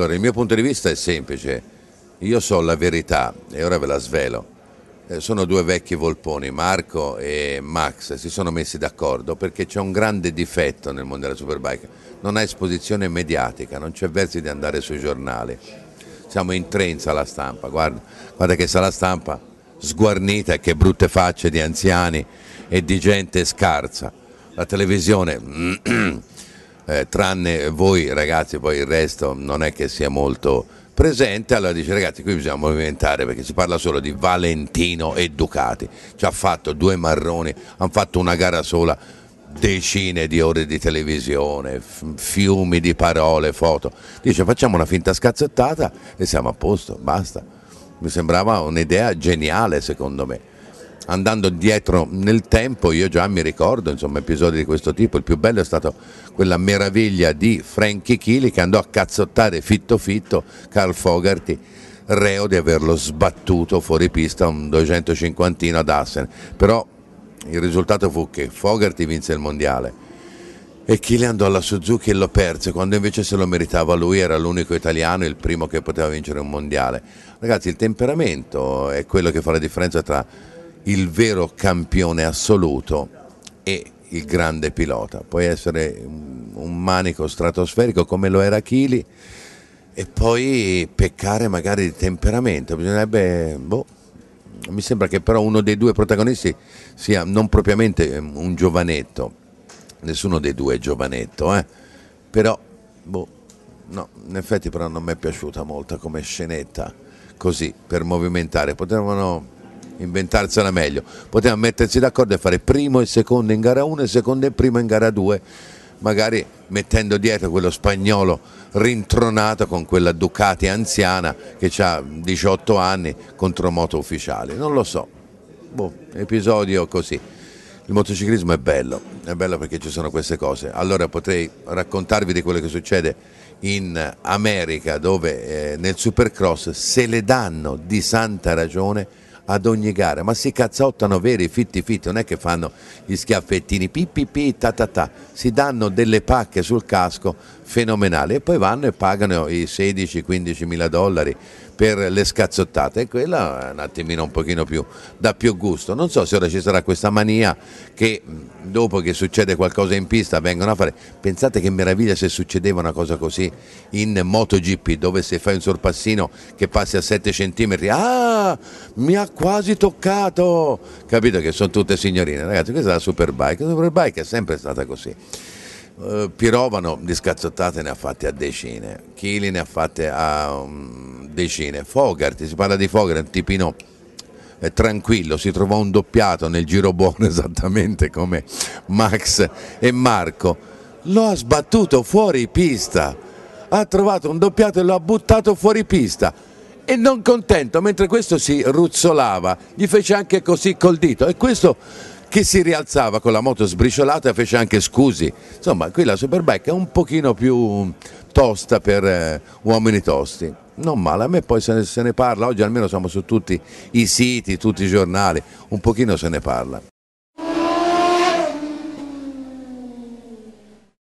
Allora, il mio punto di vista è semplice. Io so la verità e ora ve la svelo. Eh, sono due vecchi volponi, Marco e Max, si sono messi d'accordo perché c'è un grande difetto nel mondo della Superbike. Non ha esposizione mediatica, non c'è versi di andare sui giornali. Siamo in tre alla stampa, guarda, guarda che sala stampa sguarnita e che brutte facce di anziani e di gente scarsa. La televisione eh, tranne voi ragazzi, poi il resto non è che sia molto presente, allora dice ragazzi qui bisogna movimentare perché si parla solo di Valentino e Ducati, ci ha fatto due marroni, hanno fatto una gara sola, decine di ore di televisione, fiumi di parole, foto, dice facciamo una finta scazzottata e siamo a posto, basta, mi sembrava un'idea geniale secondo me andando dietro nel tempo, io già mi ricordo insomma, episodi di questo tipo. Il più bello è stato quella meraviglia di Frankie Chili che andò a cazzottare fitto fitto Carl Fogarty reo di averlo sbattuto fuori pista un 250 ad Assen. Però il risultato fu che Fogarty vinse il mondiale e Chili andò alla Suzuki e lo perse, quando invece se lo meritava lui, era l'unico italiano, il primo che poteva vincere un mondiale. Ragazzi, il temperamento è quello che fa la differenza tra il vero campione assoluto e il grande pilota. Puoi essere un manico stratosferico come lo era Chili e poi peccare magari di temperamento. Bisognerebbe. Boh, mi sembra che però uno dei due protagonisti sia non propriamente ehm, un giovanetto, nessuno dei due è giovanetto, eh? però boh, no, in effetti però non mi è piaciuta molto come scenetta così per movimentare, potevano inventarsela meglio. Potevano mettersi d'accordo e fare primo e secondo in gara 1 e secondo e primo in gara 2, magari mettendo dietro quello spagnolo rintronato con quella Ducati anziana che ha 18 anni contro moto ufficiale. Non lo so, boh, episodio così. Il motociclismo è bello, è bello perché ci sono queste cose. Allora potrei raccontarvi di quello che succede in America dove eh, nel Supercross se le danno di santa ragione ad ogni gara, ma si cazzottano veri, fitti fitti, non è che fanno gli schiaffettini, pipipi, pi, pi ta ta ta, si danno delle pacche sul casco fenomenali e poi vanno e pagano i 16-15 mila dollari per le scazzottate e quella è un attimino un pochino più da più gusto. Non so se ora ci sarà questa mania che dopo che succede qualcosa in pista vengono a fare. Pensate che meraviglia se succedeva una cosa così in MotoGP dove se fai un sorpassino che passi a 7 cm, ah, mi ha quasi toccato, capito che sono tutte signorine, ragazzi, questa è la Superbike, la Superbike è sempre stata così. Uh, Pirovano di scazzottate ne ha fatte a decine, Chili ne ha fatte a um, decine, Fogarty, si parla di Fogarty, un tipino eh, tranquillo, si trovò un doppiato nel giro buono esattamente come Max e Marco, lo ha sbattuto fuori pista, ha trovato un doppiato e lo ha buttato fuori pista e non contento, mentre questo si ruzzolava, gli fece anche così col dito e questo che si rialzava con la moto sbriciolata fece anche scusi. Insomma, qui la Superbike è un pochino più tosta per eh, uomini tosti. Non male, a me poi se ne, se ne parla, oggi almeno siamo su tutti i siti, tutti i giornali, un pochino se ne parla.